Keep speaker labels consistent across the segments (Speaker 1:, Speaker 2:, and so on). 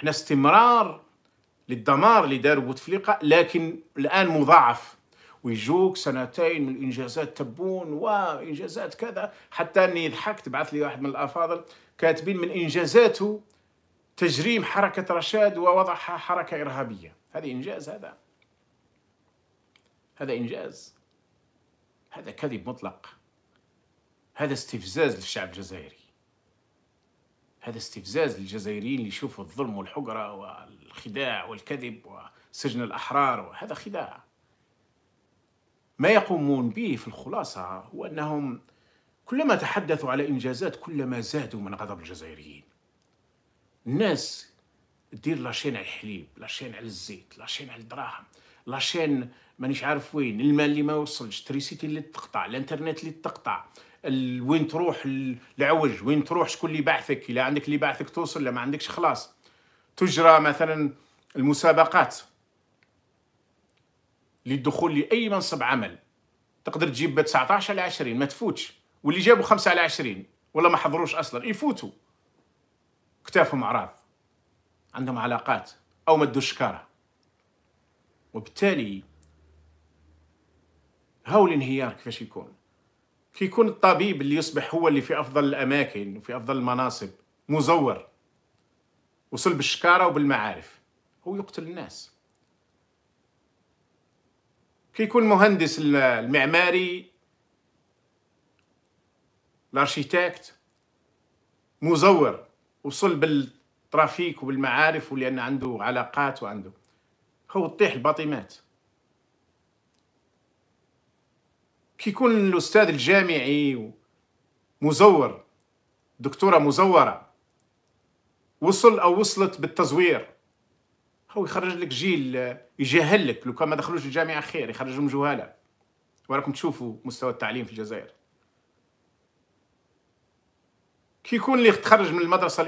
Speaker 1: احنا استمرار للدمار اللي داروا بوتفليقه لكن الان مضاعف ويجوك سنتين من انجازات تبون وانجازات كذا حتى اني ضحكت بعث لي واحد من الافاضل كاتبين من انجازاته تجريم حركه رشاد ووضعها حركه ارهابيه هذا انجاز هذا هذا انجاز هذا كذب مطلق هذا استفزاز للشعب الجزائري هذا استفزاز للجزائريين اللي يشوفوا الظلم والحقرة والخداع والكذب وسجن الأحرار وهذا خداع ما يقومون به في الخلاصة هو أنهم كلما تحدثوا على إنجازات كلما زادوا من غضب الجزائريين الناس دير لاشين على الحليب لاشين على الزيت لاشين على الدراهم لاشين مانيش عارف وين المال اللي ما وصلش تريسيتي اللي تقطع الانترنت اللي تقطع وين تروح العوج وين تروح شكون اللي بعثك الا عندك اللي بعثك توصل لا ما عندكش خلاص تجرى مثلا المسابقات للدخول لاي منصب عمل تقدر تجيب 19 على 20 ما تفوتش واللي جابوا 5 على 20 ولا ما حضروش اصلا يفوتوا كتافهم اعراض عندهم علاقات او ما شكاره وبالتالي هاو الانهيار كيفاش يكون كيكون الطبيب اللي يصبح هو اللي في افضل الاماكن وفي افضل المناصب مزور وصل بالشكاره وبالمعارف هو يقتل الناس كيكون مهندس المعماري الارشيتاكت مزور وصل بالترافيك وبالمعارف ولان عنده علاقات وعنده هو طيح الباطيمات كيكون الاستاذ الجامعي مزور دكتوره مزوره وصل او وصلت بالتزوير هو يخرج لك جيل يجهل لك لو كان ما دخلوش الجامعه خير يخرجهم جهاله وراكم تشوفوا مستوى التعليم في الجزائر كي يكون اللي تخرج من المدرسه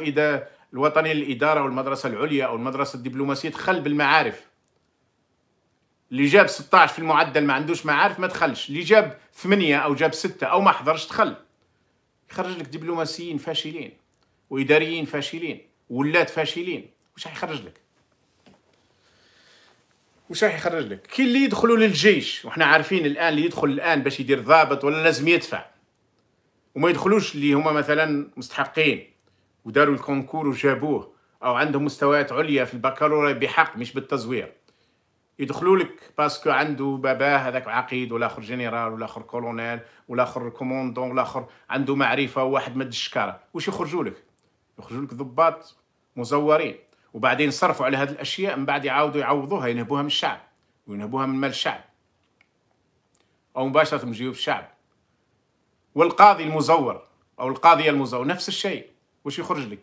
Speaker 1: الوطنيه للاداره والمدرسه العليا او المدرسه الدبلوماسيه دخل بالمعارف اللي جاب 16 في المعدل ما عندوش معارف ما دخلش اللي جاب 8 او جاب 6 او ما حضرش دخل يخرج لك دبلوماسيين فاشلين واداريين فاشلين ولاد فاشلين واش راح يخرج لك واش راح يخرج لك كي اللي يدخلوا للجيش وحنا عارفين الان اللي يدخل الان باش يدير ضابط ولا لازم يدفع وما يدخلوش اللي هما مثلا مستحقين وداروا الكونكور وجابوه او عندهم مستويات عليا في البكالوريا بحق مش بالتزوير يدخلوا لك باسكو عنده باباه هذاك عقيد ولا اخر جنرال ولا اخر كولونيل ولا اخر كوموندون ولا اخر عنده معرفه وواحد مد الشكاره واش يخرجوا لك يخرجوا لك ضباط مزورين وبعدين صرفوا على هذه الاشياء من بعد يعاودوا يعوضوها ينهبوها من الشعب وينهبوها من مال الشعب او مباشره من جيوب الشعب والقاضي المزور او القاضيه المزور نفس الشيء واش يخرج لك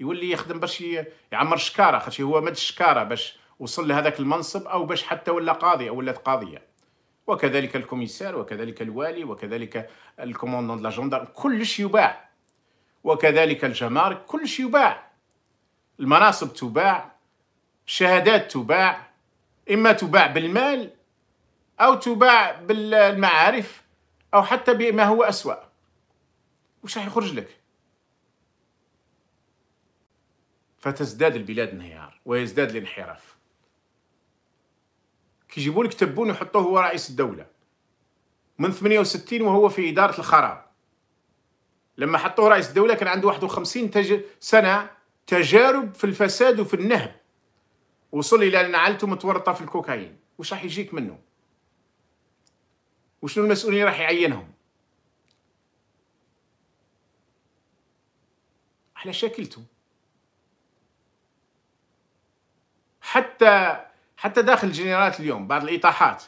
Speaker 1: يولي يخدم باش يعمر شكاره خاطر هو مد الشكاره باش وصل لهذاك المنصب أو باش حتى ولا قاضي أو ولات قاضية وكذلك الكوميسار وكذلك الوالي وكذلك الكوموندون دو لا جندار كلش يباع وكذلك الجمارك كلش يباع المناصب تباع الشهادات تباع إما تباع بالمال أو تباع بالمعارف أو حتى بما هو أسوأ وش راح يخرج لك فتزداد البلاد انهيار ويزداد الانحراف كيجيبوا لك تبون ويحطوه هو رئيس الدوله من 68 وهو في اداره الخراب لما حطوه رئيس الدوله كان عنده 51 تج... سنه تجارب في الفساد وفي النهب وصل الى ان عائلته متورطه في الكوكايين وش راح يجيك منه وشنو المسؤولين راح يعينهم على شكلته حتى حتى داخل الجنرالات اليوم بعض الاطاحات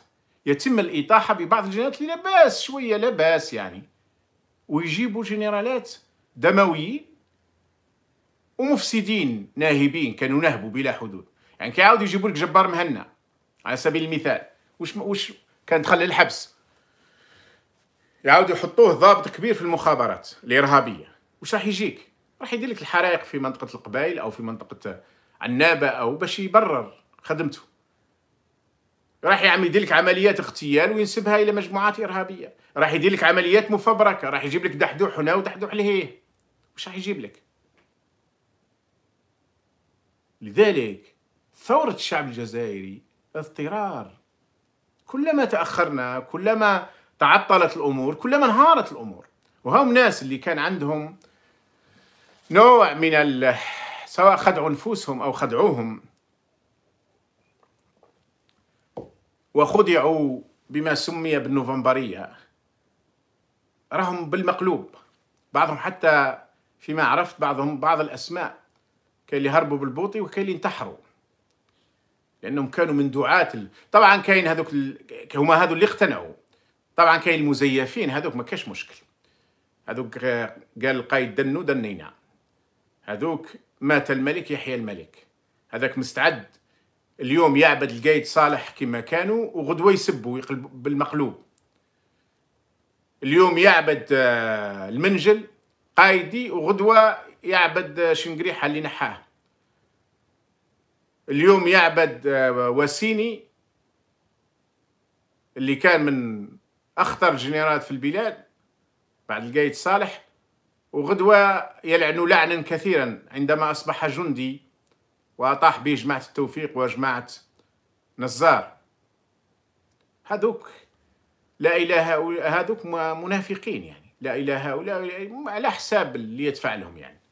Speaker 1: يتم الاطاحه ببعض الجنرالات اللي لاباس شويه لاباس يعني ويجيبوا جنرالات دمويين ومفسدين ناهبين كانوا نهبوا بلا حدود يعني كيعاود يجيبوا لك جبار مهنا على سبيل المثال واش واش كان دخل للحبس يعاود يحطوه ضابط كبير في المخابرات الارهابيه واش راح يجيك راح يدير لك الحرائق في منطقه القبائل او في منطقه عنابه او باش يبرر خدمته راح يعمل يدير لك عمليات اغتيال وينسبها الى مجموعات ارهابيه راح يدير لك عمليات مفبركه راح يجيب لك دحدوح هنا ودحدوح لهيه وش راح يجيب لك لذلك ثورة الشعب الجزائري اضطرار كلما تأخرنا كلما تعطلت الأمور كلما انهارت الأمور وهم ناس اللي كان عندهم نوع من ال... سواء خدعوا نفوسهم أو خدعوهم وخدعوا بما سمي بالنوفمبرية راهم بالمقلوب بعضهم حتى فيما عرفت بعضهم بعض الأسماء كاين اللي هربوا بالبوطي وكاين اللي انتحروا لأنهم كانوا من دعاة ال... طبعا كاين هذوك ال... هما هذو اللي اقتنعوا طبعا كاين المزيفين هذوك ما كاش مشكل هذوك قال القايد دنو دنينا هذوك مات الملك يحيى الملك هذاك مستعد اليوم يعبد القايد صالح كما كانوا وغدوه يسبوا بالمقلوب اليوم يعبد آه، المنجل قايدي وغدوه يعبد آه، شنقريحه اللي نحاه اليوم يعبد آه، واسيني اللي كان من اخطر الجنرالات في البلاد بعد القايد صالح وغدوه يلعن لعنا كثيرا عندما اصبح جندي وطاح به جماعة التوفيق وجماعة نزار هذوك لا إله هذوك منافقين يعني لا إله هؤلاء على حساب اللي يدفع لهم يعني